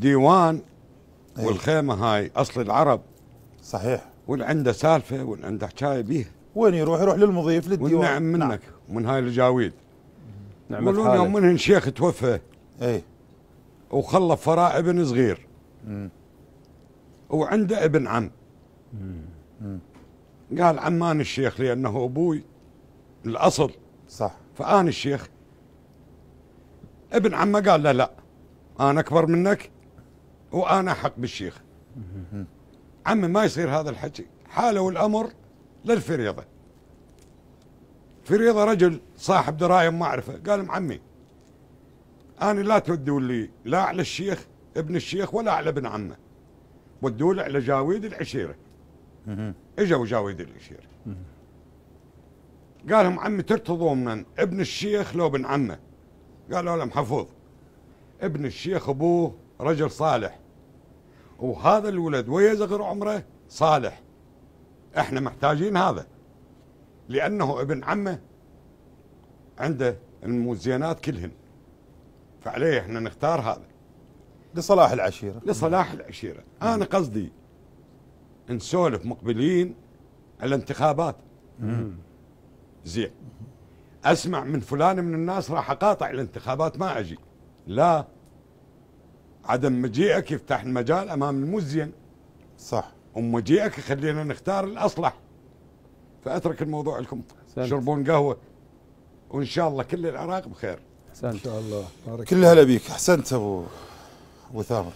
ديوان أيه. والخيمه هاي اصل العرب صحيح واللي عنده سالفه واللي عنده حكايه بيه وين يروح يروح للمضيف للديوان والنعم منك نعم. من هاي الجاويد نعم يقولون يوم منهن شيخ توفى اي وخلف فرع ابن صغير وعنده ابن عم مم. قال عمان الشيخ لانه ابوي الاصل صح فانا الشيخ ابن عمه قال لا لا انا اكبر منك وانا حق بالشيخ عمي ما يصير هذا الحكي حالوا الامر للفريضه فريضه رجل صاحب درايه معرفه قال عمي انا لا تودوا لي لا على الشيخ ابن الشيخ ولا على ابن عمه ودوا لي على جاويد العشيره اجوا جاويد العشيره قال لهم عمي ترتضوا من ابن الشيخ لو ابن عمه قالوا لهم حفوظ ابن الشيخ ابوه رجل صالح وهذا الولد ويا صغر عمره صالح احنا محتاجين هذا لانه ابن عمه عنده الموزينات كلهن فعليه احنا نختار هذا لصلاح العشيره لصلاح العشيره مم. انا قصدي نسولف مقبلين على الانتخابات زين اسمع من فلان من الناس راح اقاطع الانتخابات ما اجي لا عدم مجيئك يفتح المجال امام المزين صح ومجيئك يخلينا نختار الاصلح فاترك الموضوع لكم شربون قهوه وان شاء الله كل العراق بخير ان شاء الله بارك كل هلا بيك احسنت ابو ابو ثامر